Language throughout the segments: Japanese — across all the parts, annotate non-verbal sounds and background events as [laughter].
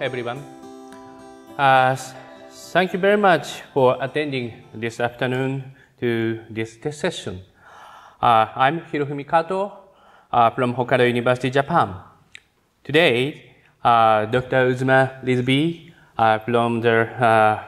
everyone. Uh, thank you very much for attending this afternoon to this session. Uh, I'm Hirofumi Kato uh, from Hokkaido University, Japan. Today, uh, Dr. Uzma Lisby uh, from the uh,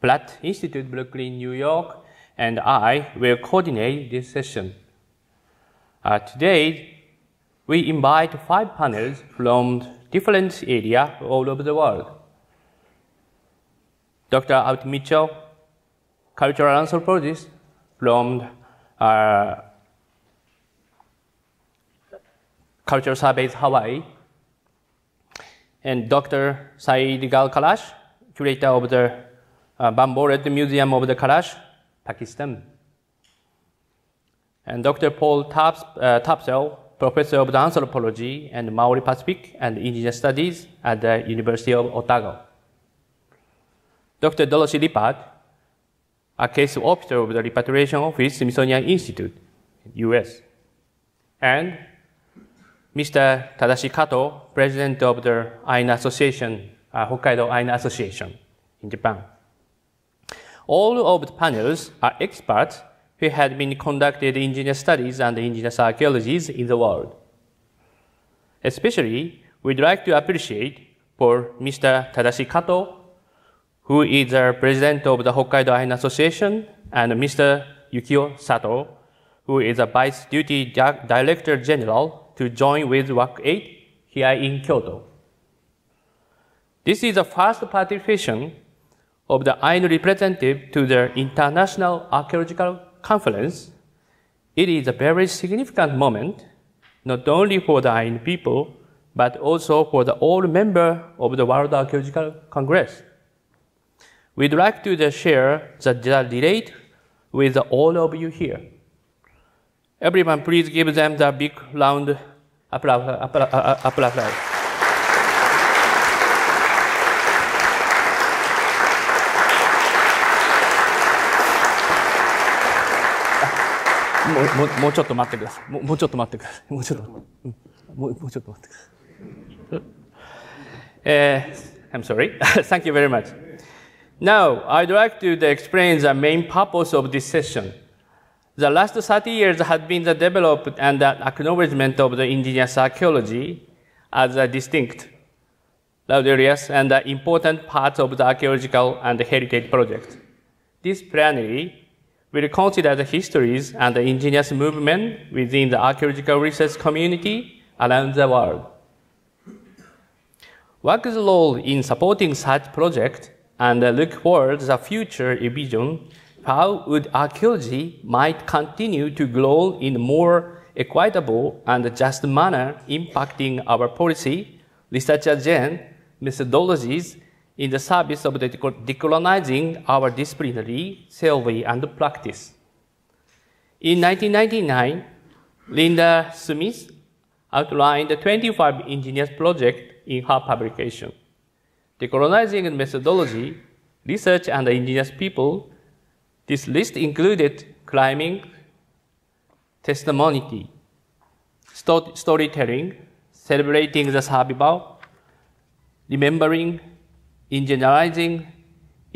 Platt Institute, Brooklyn, New York, and I will coordinate this session. today, we invite five panels from different area all over the world. Dr. Art Mitchell, cultural anthropologist from uh, Cultural Surveys Hawaii, and Dr. Saeed Gal Kalash, curator of the uh, Bamboret Museum of the Kalash, Pakistan. And Dr. Paul Taps, uh, Tapsell, Professor of Dance Anthropology and Maori Pacific and Indigenous Studies at the University of Otago. Dr. Dorothy Lippard, a case officer of the Repatriation Office Smithsonian Institute, US. And Mr. Tadashi Kato, president of the Aina Association, uh, Hokkaido Aina Association in Japan. All of the panels are experts who had been conducted indigenous studies and indigenous archaeologies in the world. Especially, we'd like to appreciate for Mr. Tadashi Kato, who is the president of the Hokkaido Aina Association, and Mr. Yukio Sato, who is a vice duty director general to join with WAC 8 here in Kyoto. This is the first participation of the Ainu representative to the International Archaeological conference, it is a very significant moment, not only for the Ainu people, but also for the all member of the World Archaeological Congress. We'd like to share the delight with all of you here. Everyone, please give them the big round applause. applause, applause. I'm sorry. Thank you very much. Now, I'd like to explain the main purpose of this session. The last 30 years have been the development and the acknowledgement of the indigenous archaeology as a distinct, loud areas and an important part of the archaeological and heritage project. This plenary we consider the histories and the indigenous movement within the archaeological research community around the world. What is the role in supporting such projects and look forward to the future vision how would archaeology might continue to grow in a more equitable and just manner impacting our policy, research agenda, methodologies, in the service of the decolonizing our disciplinary theory and practice. In 1999, Linda Smith outlined the 25 engineers project in her publication. Decolonizing methodology, research and indigenous people, this list included climbing, testimony, storytelling, celebrating the survival, remembering in generalizing,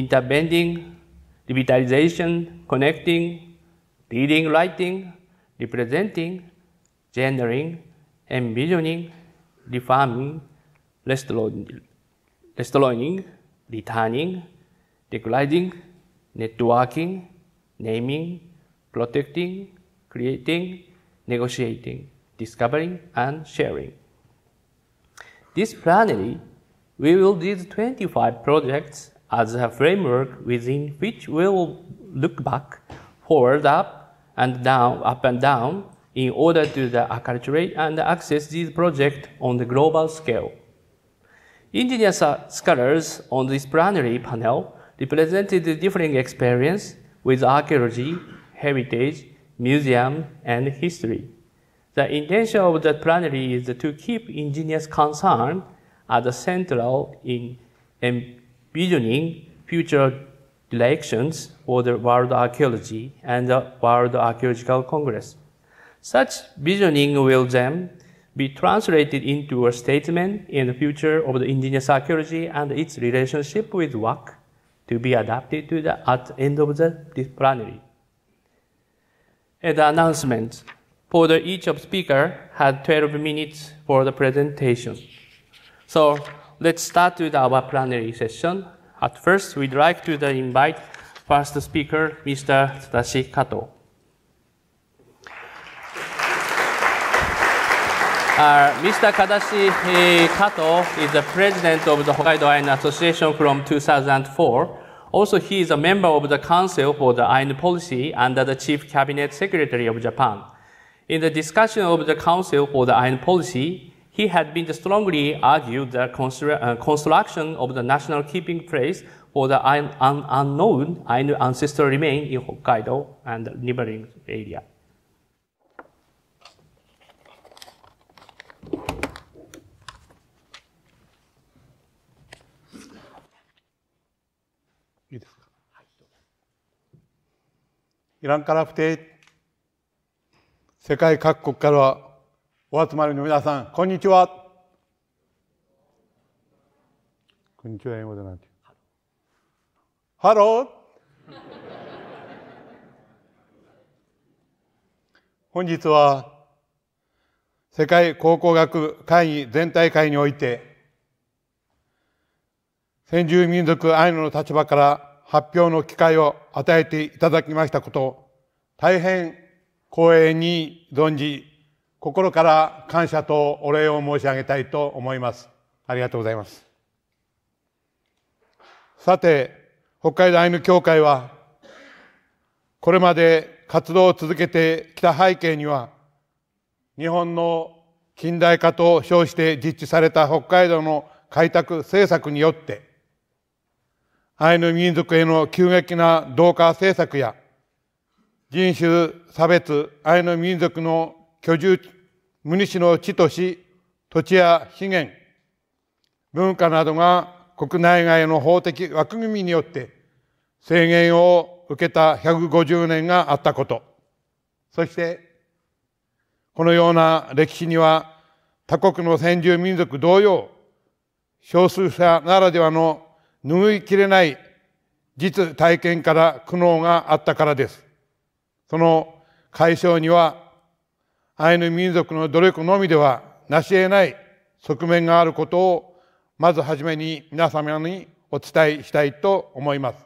interbending, revitalization, connecting, reading, writing, representing, generating, envisioning, reforming, restoring, returning, regulating, networking, naming, protecting, creating, negotiating, discovering, and sharing. This plenary we will lead 25 projects as a framework within which we will look back, forward up and down, up and down, in order to acculturate and access these projects on the global scale. Engineer scholars on this plenary panel represented different experience with archaeology, heritage, museum, and history. The intention of the plenary is to keep engineers concerned are the central in envisioning future directions for the world archaeology and the World Archaeological Congress. Such visioning will then be translated into a statement in the future of the indigenous archaeology and its relationship with work to be adapted to the at the end of the plenary. At the announcement, for the, each of speaker had 12 minutes for the presentation. So let's start with our plenary session. At first, we'd like to invite first speaker, Mr. Tadashi Kato. Uh, Mr. Kadashi Kato is the president of the Hokkaido Ain Association from 2004. Also, he is a member of the Council for the Ain Policy under the Chief Cabinet Secretary of Japan. In the discussion of the Council for the Ain Policy, he had been strongly argued the construction uh, of the national keeping place for the unknown Ainu ancestor remain in Hokkaido and neighboring area. イランから来て世界各国からはお集まりの皆さん、こんにちは。こんにちは、英語でなんて。ハロー。本日は、世界考古学会議全体会において、先住民族アイヌの立場から発表の機会を与えていただきましたこと、大変光栄に存じ心から感謝とお礼を申し上げたいと思います。ありがとうございます。さて、北海道アイヌ協会は、これまで活動を続けてきた背景には、日本の近代化と称して実施された北海道の開拓政策によって、アイヌ民族への急激な同化政策や、人種差別、アイヌ民族の居住、無主の地とし、土地や資源、文化などが国内外の法的枠組みによって制限を受けた150年があったこと、そして、このような歴史には他国の先住民族同様、少数者ならではの拭いきれない実体験から苦悩があったからです。その解消にはアイヌ民族の努力のみでは成し得ない側面があることをまずはじめに皆様にお伝えしたいと思います。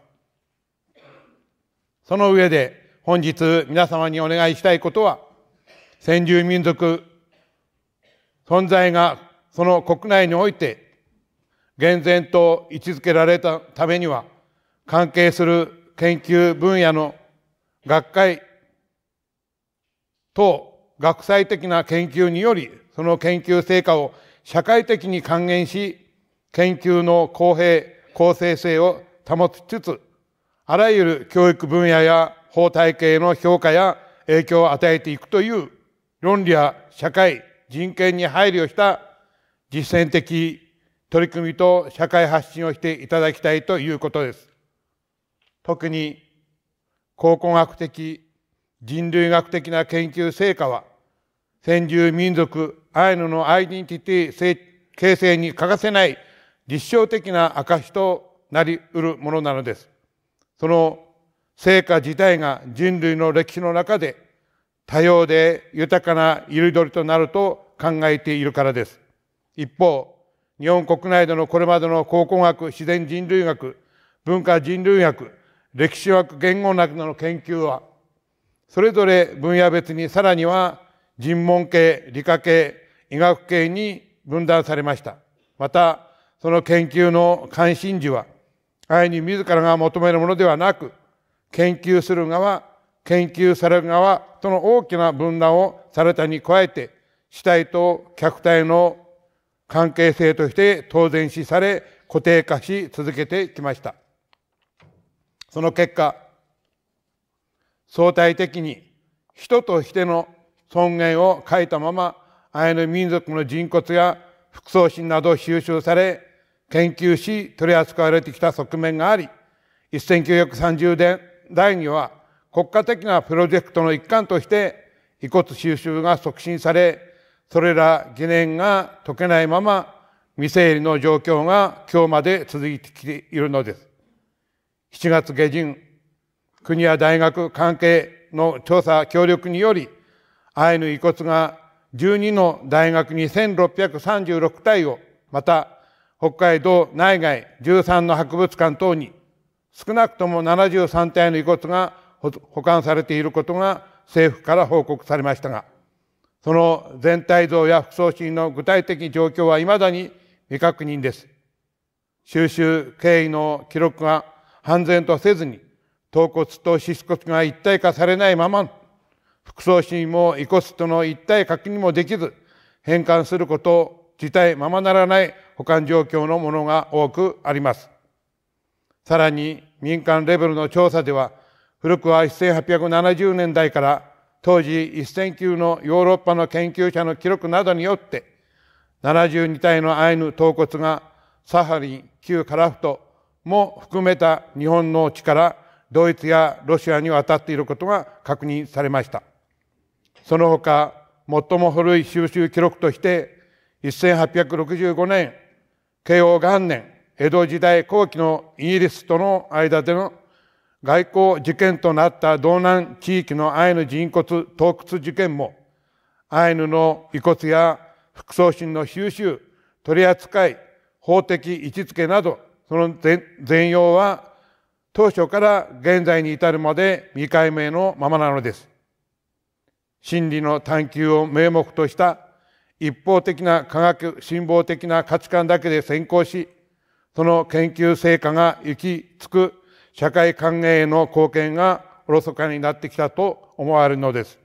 その上で本日皆様にお願いしたいことは先住民族存在がその国内において厳然と位置づけられたためには関係する研究分野の学会等学際的な研究により、その研究成果を社会的に還元し、研究の公平、公正性を保ちつつ、あらゆる教育分野や法体系の評価や影響を与えていくという論理や社会、人権に配慮した実践的取り組みと社会発信をしていただきたいということです。特に考古学的人類学的な研究成果は、先住民族アイヌのアイデンティティ形成に欠かせない立証的な証となり得るものなのです。その成果自体が人類の歴史の中で多様で豊かな彩りとなると考えているからです。一方、日本国内でのこれまでの考古学、自然人類学、文化人類学、歴史学、言語学などの研究は、それぞれ分野別にさらには尋問系、理科系、医学系に分断されました。また、その研究の関心事は、愛に自らが求めるものではなく、研究する側、研究される側との大きな分断をされたに加えて、主体と客体の関係性として当然視され、固定化し続けてきました。その結果、相対的に人としての尊厳を欠いたままアイヌ民族の人骨や副葬品など収集され研究し取り扱われてきた側面があり1930年代には国家的なプロジェクトの一環として遺骨収集が促進されそれら疑念が解けないまま未整理の状況が今日まで続いてきているのです7月下旬国や大学関係の調査協力により、アイヌ遺骨が12の大学に1636体を、また北海道内外13の博物館等に少なくとも73体の遺骨が保管されていることが政府から報告されましたが、その全体像や副葬品の具体的状況は未だに未確認です。収集経緯の記録が半然とせずに、頭骨と脂骨が一体化されないまま、副葬死も遺骨との一体確認もできず、変換すること自体ままならない保管状況のものが多くあります。さらに民間レベルの調査では、古くは1870年代から当時1000級のヨーロッパの研究者の記録などによって、72体のアイヌ頭骨がサハリン、旧カラフトも含めた日本の地からドイツやロシアに渡っていることが確認されました。その他、最も古い収集記録として、1865年、慶応元年、江戸時代後期のイギリスとの間での外交事件となった道南地域のアイヌ人骨盗掘事件も、アイヌの遺骨や副葬品の収集、取り扱い、法的位置付けなど、その全容は当初から現在に至るまで未解明のままなのです。真理の探求を名目とした一方的な科学、辛抱的な価値観だけで先行し、その研究成果が行き着く社会歓迎への貢献がおろそかになってきたと思われるのです。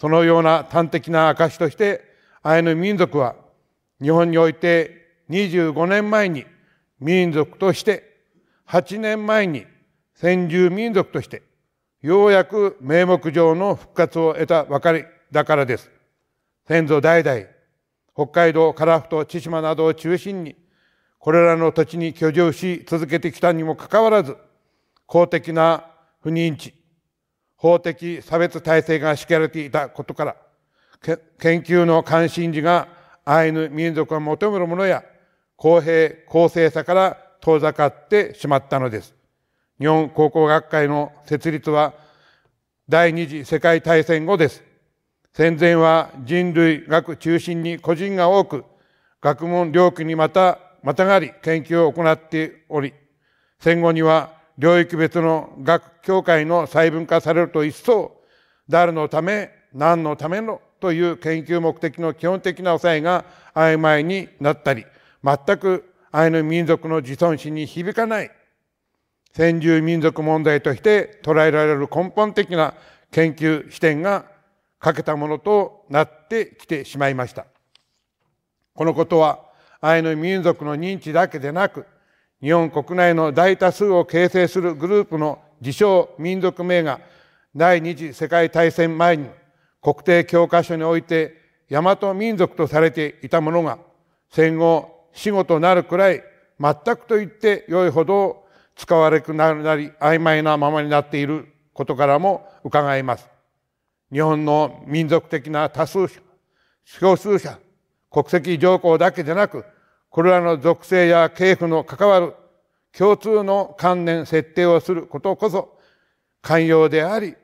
そのような端的な証として、アイヌ民族は日本において25年前に民族として、8年前に先住民族としてようやく名目上の復活を得たばかりだからです。先祖代々、北海道樺太千島などを中心に、これらの土地に居住し続けてきたにもかかわらず、公的な不認知、法的差別体制が敷かれていたことから、研究の関心事がアイヌ民族が求めるものや公平公正さから遠ざかってしまったのです。日本高校学会の設立は第二次世界大戦後です。戦前は人類学中心に個人が多く、学問領域にまた、またがり研究を行っており、戦後には領域別の学協会の細分化されると一層、誰のため、何のためのという研究目的の基本的な抑えが曖昧になったり、全くアイヌ民族の自尊心に響かない先住民族問題として捉えられる根本的な研究視点が欠けたものとなってきてしまいました。このことはアイヌ民族の認知だけでなく日本国内の大多数を形成するグループの自称民族名が第二次世界大戦前に国定教科書において大和民族とされていたものが戦後死後となるくらい全くと言って良いほど使われなくなり曖昧なままになっていることからも伺えます。日本の民族的な多数者、少数者、国籍条項だけでなく、これらの属性や系譜の関わる共通の観念設定をすることこそ寛容であり、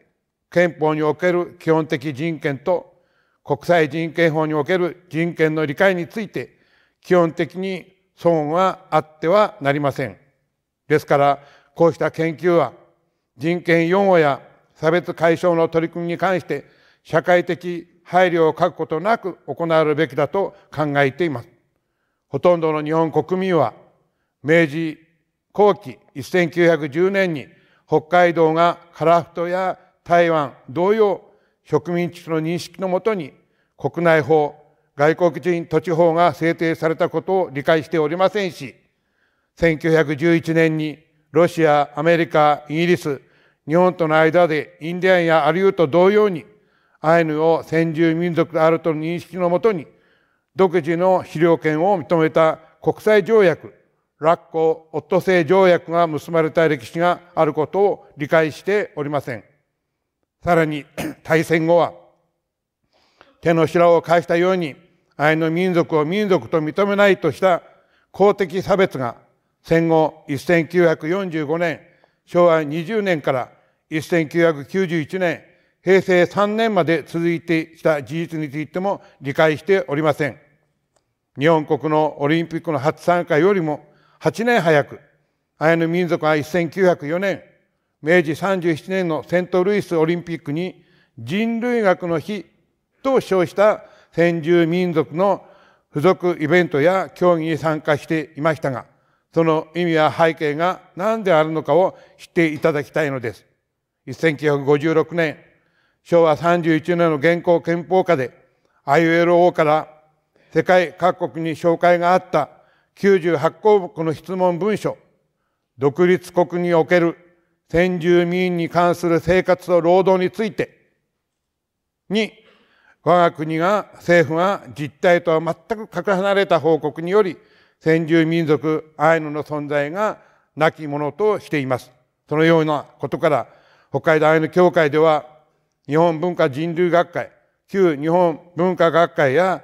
憲法における基本的人権と国際人権法における人権の理解について基本的に損はあってはなりません。ですから、こうした研究は、人権擁護や差別解消の取り組みに関して、社会的配慮を欠くことなく行われるべきだと考えています。ほとんどの日本国民は、明治後期1910年に北海道が樺太や台湾同様植民地の認識のもとに国内法、外国人土地法が制定されたことを理解しておりませんし、1911年にロシア、アメリカ、イギリス、日本との間でインディアンやアリューと同様にアイヌを先住民族であるとの認識のもとに独自の資料権を認めた国際条約ラッコ・オットセイ条約が結ばれた歴史があることを理解しておりません。さらに大戦後は手のひらを返したようにアイヌ民族を民族と認めないとした公的差別が戦後1945年、昭和20年から1991年、平成3年まで続いてきた事実についても理解しておりません。日本国のオリンピックの初参加よりも8年早く、アイヌ民族は1904年、明治37年のセントルイスオリンピックに人類学の日と称した先住民族の付属イベントや競技に参加していましたが、その意味や背景が何であるのかを知っていただきたいのです。1956年、昭和31年の現行憲法下で ILO から世界各国に紹介があった98項目の質問文書、独立国における先住民に関する生活と労働について、に、我が国が、政府が実態とは全くかけ離れた報告により、先住民族アイヌの存在が亡き者としています。そのようなことから、北海道アイヌ協会では、日本文化人類学会、旧日本文化学会や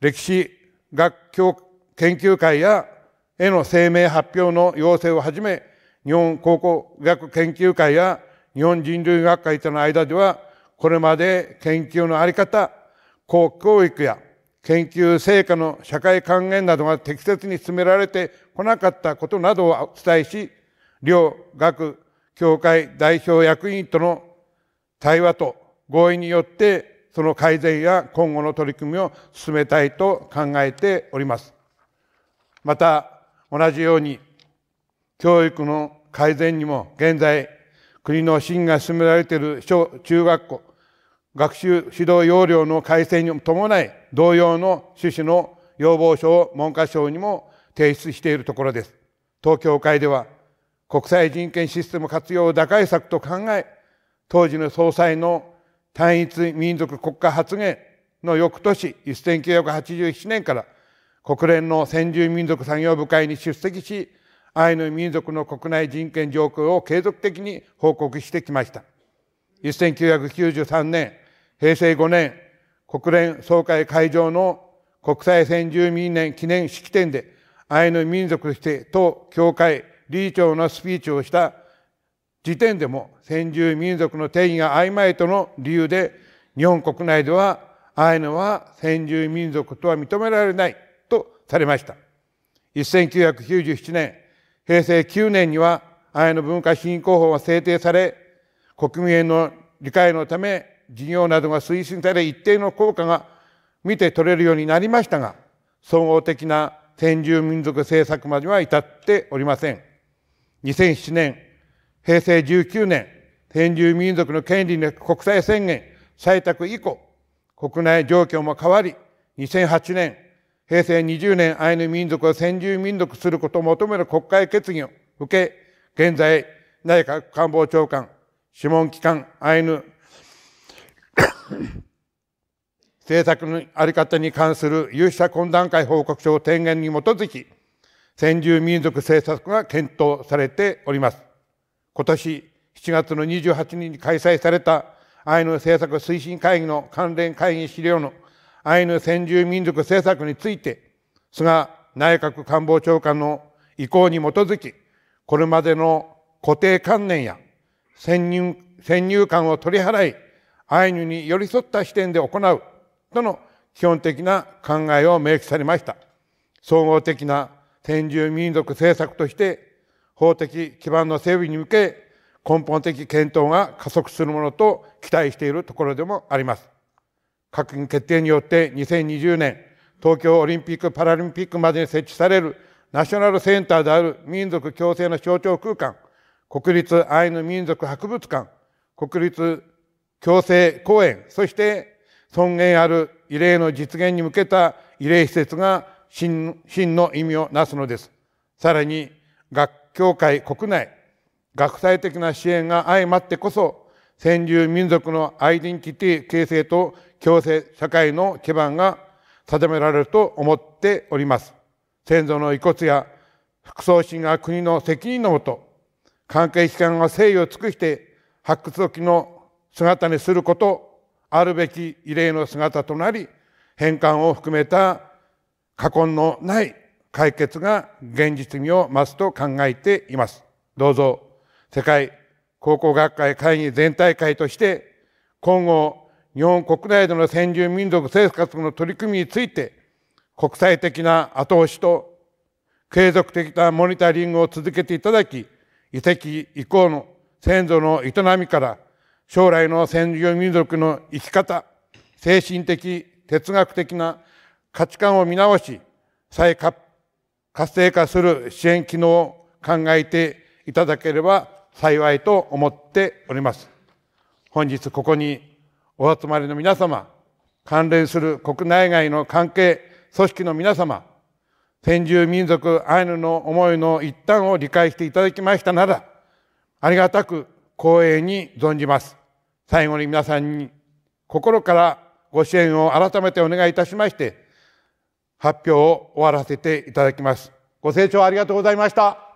歴史学協研究会やへの声明発表の要請をはじめ、日本考古学研究会や日本人類学会との間では、これまで研究のあり方、公教育や研究成果の社会還元などが適切に進められてこなかったことなどをお伝えし、両学協会代表役員との対話と合意によってその改善や今後の取り組みを進めたいと考えております。また同じように教育の改善にも現在国の審が進められている小中学校学習指導要領の改正に伴い、同様の趣旨の要望書を文科省にも提出しているところです。東京会では、国際人権システム活用打開策と考え、当時の総裁の単一民族国家発言の翌年、1987年から国連の先住民族産業部会に出席し、アイヌ民族の国内人権状況を継続的に報告してきました。1993年、平成5年国連総会会場の国際先住民年記念式典でアイヌ民族として当協会理事長のスピーチをした時点でも先住民族の定義が曖昧との理由で日本国内ではアイヌは先住民族とは認められないとされました。1997年、平成9年にはアイヌ文化振興法が制定され、国民への理解のため事業などが推進され一定の効果が見て取れるようになりましたが、総合的な先住民族政策までは至っておりません。2007年、平成19年、先住民族の権利の国際宣言採択以降、国内状況も変わり、2008年、平成20年、アイヌ民族を先住民族することを求める国会決議を受け、現在、内閣官房長官、諮問機関、アイヌ [laughs] 政策の在り方に関する有識者懇談会報告書を提言に基づき、先住民族政策が検討されております。今年7月の28日に開催されたアイヌ政策推進会議の関連会議資料のアイヌ先住民族政策について、菅内閣官房長官の意向に基づき、これまでの固定観念や先入先入観を取り払い、アイヌに寄り添った視点で行うとの基本的な考えを明記されました。総合的な先住民族政策として法的基盤の整備に向け根本的検討が加速するものと期待しているところでもあります。閣議決定によって2020年東京オリンピック・パラリンピックまでに設置されるナショナルセンターである民族共生の象徴空間、国立アイヌ民族博物館、国立共生公園、そして尊厳ある慰霊の実現に向けた慰霊施設が真の意味をなすのです。さらに、学協会国内、学際的な支援が相まってこそ、先住民族のアイデンティティ形成と共生社会の基盤が定められると思っております。先祖の遺骨や副葬神が国の責任のもと、関係機関が誠意を尽くして、発掘時の姿にすること、あるべき異例の姿となり、返還を含めた過根のない解決が現実味を増すと考えています。どうぞ、世界高校学会会議全体会として、今後、日本国内での先住民族生活の取り組みについて、国際的な後押しと継続的なモニタリングを続けていただき、遺跡以降の先祖の営みから将来の先住民族の生き方、精神的、哲学的な価値観を見直し、再活性化する支援機能を考えていただければ幸いと思っております。本日ここにお集まりの皆様、関連する国内外の関係、組織の皆様、先住民族アイヌの思いの一端を理解していただきましたなら、ありがたく光栄に存じます。最後に皆さんに心からご支援を改めてお願いいたしまして、発表を終わらせていただきます。ご清聴ありがとうございました。